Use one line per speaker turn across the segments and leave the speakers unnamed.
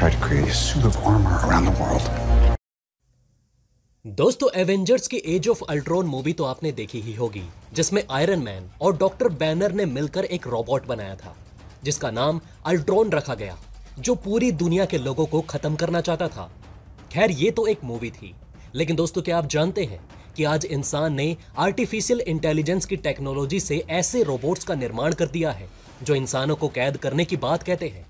tried to create a suit of armor around the world. दोस्तों Avengers की age of Ultron movie तो आपने देखी ही होगी जिसमें आयरन मैन और डॉक्टर बैनर ने मिलकर एक रोबोट बनाया था जिसका नाम अल्ट्रॉन रखा गया जो पूरी दुनिया के लोगों को खत्म करना चाहता था खैर ये तो एक मूवी थी लेकिन दोस्तों क्या आप जानते हैं कि आज इंसान ने आर्टिफिशियल इंटेलिजेंस की टेक्नोलॉजी से ऐसे रोबोट्स का निर्माण कर दिया है जो इंसानों को कैद करने की बात कहते हैं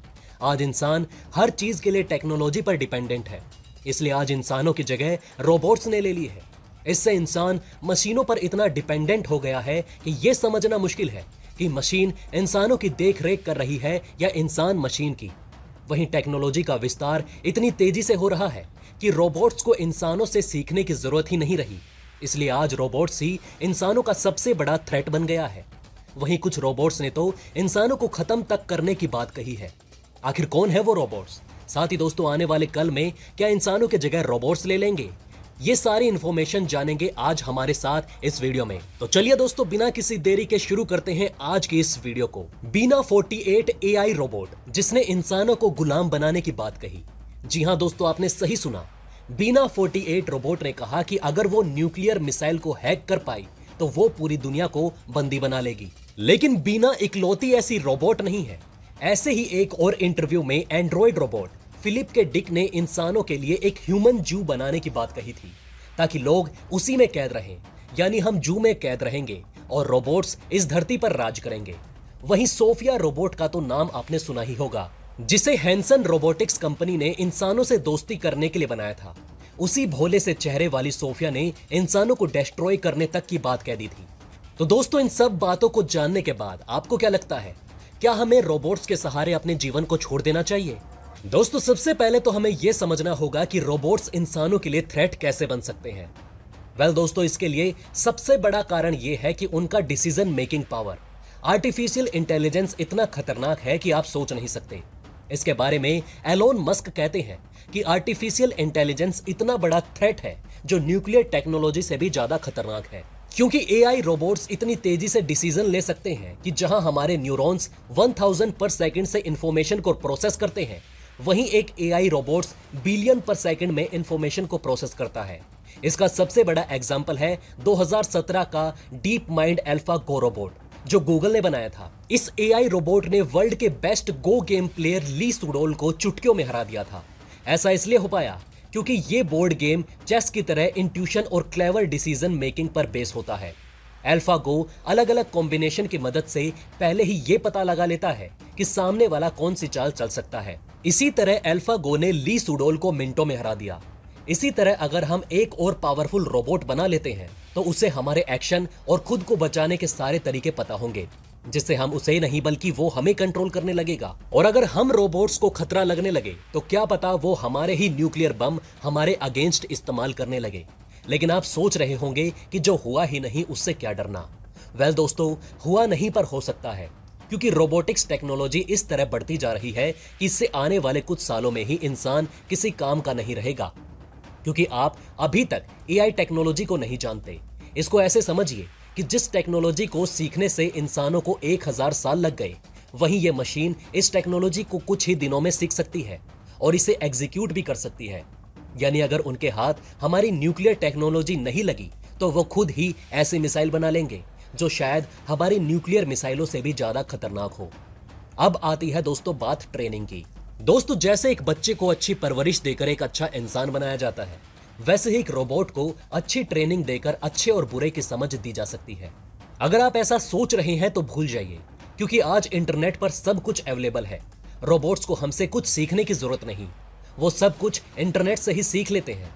आज इंसान हर चीज के लिए टेक्नोलॉजी पर डिपेंडेंट है इसलिए आज इंसानों की जगह रोबोट्स ने ले ली है इससे इंसान मशीनों पर इतना डिपेंडेंट हो गया है कि यह समझना मुश्किल है कि मशीन इंसानों की देख रेख कर रही है या इंसान मशीन की वहीं टेक्नोलॉजी का विस्तार इतनी तेजी से हो रहा है कि रोबोट्स को इंसानों से सीखने की जरूरत ही नहीं रही इसलिए आज रोबोट्स ही इंसानों का सबसे बड़ा थ्रेट बन गया है वहीं कुछ रोबोट्स ने तो इंसानों को खत्म तक करने की बात कही है आखिर कौन है वो रोबोट्स साथ ही दोस्तों आने वाले कल में क्या इंसानों के जगह रोबोट्स ले लेंगे ये सारी इन्फॉर्मेशन जानेंगे आज हमारे साथ इस वीडियो में तो चलिए दोस्तों बिना किसी देरी के शुरू करते हैं आज के इस वीडियो को बीना 48 एआई रोबोट जिसने इंसानों को गुलाम बनाने की बात कही जी हाँ दोस्तों आपने सही सुना बीना 48 रोबोट ने कहा कि अगर वो न्यूक्लियर मिसाइल को हैक कर पाई तो वो पूरी दुनिया को बंदी बना लेगी लेकिन बीना इकलौती ऐसी रोबोट नहीं है ऐसे ही एक और इंटरव्यू में android robot Philip K Dick ने इंसानों के लिए एक ह्यूमन जू बनाने की बात कही थी ताकि लोग उसी में कैद रहें यानी हम जू में कैद रहेंगे और रोबोट्स इस धरती पर राज करेंगे वहीं सोफिया रोबोट का तो नाम आपने सुना ही होगा जिसे हैंसन रोबोटिक्स कंपनी ने इंसानों से दोस्ती करने के लिए बनाया था उसी भोले से चेहरे वाली सोफिया ने इंसानों को डिस्ट्रॉय करने तक की बात कह दी थी तो दोस्तों इन सब बातों को जानने के बाद आपको क्या लगता है क्या हमें रोबोट्स के सहारे अपने जीवन को छोड़ देना चाहिए दोस्तों सबसे पहले तो हमें यह समझना होगा कि रोबोट्स इंसानों के लिए थ्रेट कैसे बन सकते हैं वेल well, दोस्तों इसके लिए सबसे बड़ा कारण यह है कि उनका decision making power artificial intelligence इतना खतरनाक है कि आप सोच नहीं सकते इसके बारे में एलोन मस्क कहते हैं कि आर्टिफिशियल इंटेलिजेंस इतना बड़ा थ्रेट है जो न्यूक्लियर टेक्नोलॉजी से भी ज्यादा खतरनाक है क्योंकि आई रोबोट्स इतनी तेजी से डिसीजन ले सकते हैं कि जहां हमारे न्यूरॉन्स 1000 पर सेकंड से इन्फॉर्मेशन को प्रोसेस करते हैं वहीं एक a robots billion per second में इंफॉर्मेशन को प्रोसेस करता है इसका सबसे बड़ा एग्जाम्पल है 2017 का DeepMind AlphaGo robot जो गूगल ने बनाया था इस आई रोबोट ने वर्ल्ड के best Go game player Lee Sedol को चुटकियों में हरा दिया था ऐसा इसलिए हो पाया क्योंकि ये बोर्ड गेम चेस की तरह इंट्यूशन और क्लेवर डिसीजन मेकिंग पर बेस होता है अल्फा गो अलग अलग कॉम्बिनेशन की मदद से पहले ही ये पता लगा लेता है कि सामने वाला कौन सी चाल चल सकता है इसी तरह अल्फा गो ने ली सुडोल को मिनटों में हरा दिया इसी तरह अगर हम एक और पावरफुल रोबोट बना लेते हैं तो उसे हमारे एक्शन और खुद को बचाने के सारे तरीके पता होंगे जिससे हम उसे नहीं बल्कि वो हमें कंट्रोल करने लगेगा और अगर हम रोबोट्स को खतरा लगने लगे तो क्या पता वो हमारे ही न्यूक्लियर बम हमारे अगेंस्ट इस्तेमाल करने लगे लेकिन आप सोच रहे होंगे कि जो हुआ ही नहीं उससे क्या डरना वेल well, दोस्तों हुआ नहीं पर हो सकता है क्योंकि रोबोटिक्स टेक्नोलॉजी इस तरह बढ़ती जा रही है कि इससे आने वाले कुछ सालों में ही इंसान किसी काम का नहीं रहेगा क्योंकि आप अभी तक एआई टेक्नोलॉजी को नहीं जानते इसको ऐसे समझिए कि जिस टेक्नोलॉजी को सीखने से इंसानों को एक हजार साल लग गए वहीं ये मशीन इस टेक्नोलॉजी को कुछ ही दिनों में सीख सकती है और इसे एग्जीक्यूट भी कर सकती है यानी अगर उनके हाथ हमारी न्यूक्लियर टेक्नोलॉजी नहीं लगी तो वो खुद ही ऐसी मिसाइल बना लेंगे जो शायद हमारी न्यूक्लियर मिसाइलों से भी ज्यादा खतरनाक हो अब आती है दोस्तों बात ट्रेनिंग की दोस्तों जैसे एक बच्चे को अच्छी परवरिश देकर एक अच्छा इंसान बनाया जाता है वैसे ही एक रोबोट को अच्छी ट्रेनिंग देकर अच्छे और बुरे की समझ दी जा सकती है अगर आप ऐसा सोच रहे हैं तो भूल जाइए क्योंकि आज इंटरनेट पर सब कुछ अवेलेबल है रोबोट्स को हमसे कुछ सीखने की जरूरत नहीं वो सब कुछ इंटरनेट से ही सीख लेते हैं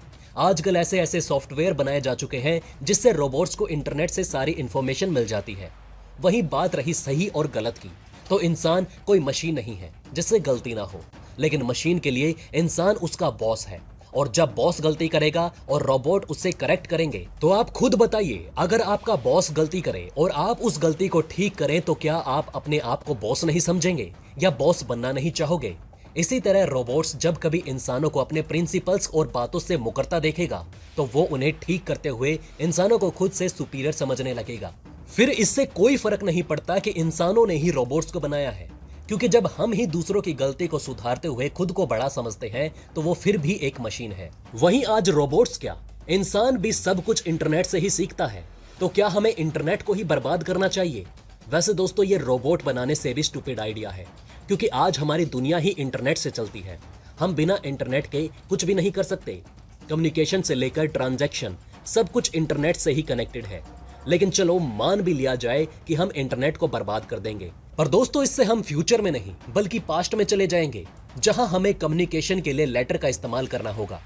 आजकल ऐसे ऐसे सॉफ्टवेयर बनाए जा चुके हैं जिससे रोबोट्स को इंटरनेट से सारी इंफॉर्मेशन मिल जाती है वही बात रही सही और गलत की तो इंसान कोई मशीन नहीं है जिससे गलती ना हो लेकिन मशीन के लिए इंसान उसका बॉस है और जब बॉस गलती करेगा और रोबोट उससे करेक्ट करेंगे तो आप खुद बताइए अगर आपका बॉस गलती करे और आप उस गलती को ठीक करें तो क्या आप अपने आप को बॉस नहीं समझेंगे या बॉस बनना नहीं चाहोगे इसी तरह रोबोट्स जब कभी इंसानों को अपने प्रिंसिपल्स और बातों से मुकरता देखेगा तो वो उन्हें ठीक करते हुए इंसानों को खुद से सुपीरियर समझने लगेगा फिर इससे कोई फर्क नहीं पड़ता कि इंसानों ने ही रोबोट्स को बनाया है क्योंकि जब हम ही दूसरों की गलती को सुधारते हुए खुद को बड़ा समझते हैं तो वो फिर भी एक मशीन है वहीं आज रोबोट्स क्या इंसान भी सब कुछ इंटरनेट से ही सीखता है तो क्या हमें इंटरनेट को ही बर्बाद करना चाहिए वैसे दोस्तों ये रोबोट बनाने से भी स्टूपिड आइडिया है क्योंकि आज हमारी दुनिया ही इंटरनेट से चलती है हम बिना इंटरनेट के कुछ भी नहीं कर सकते कम्युनिकेशन से लेकर ट्रांजैक्शन सब कुछ इंटरनेट से ही कनेक्टेड है लेकिन चलो मान भी लिया जाए कि हम इंटरनेट को बर्बाद कर देंगे पर दोस्तों इससे हम फ्यूचर में नहीं बल्कि पास्ट में चले जाएंगे जहां हमें कम्युनिकेशन के लिए लेटर का इस्तेमाल करना होगा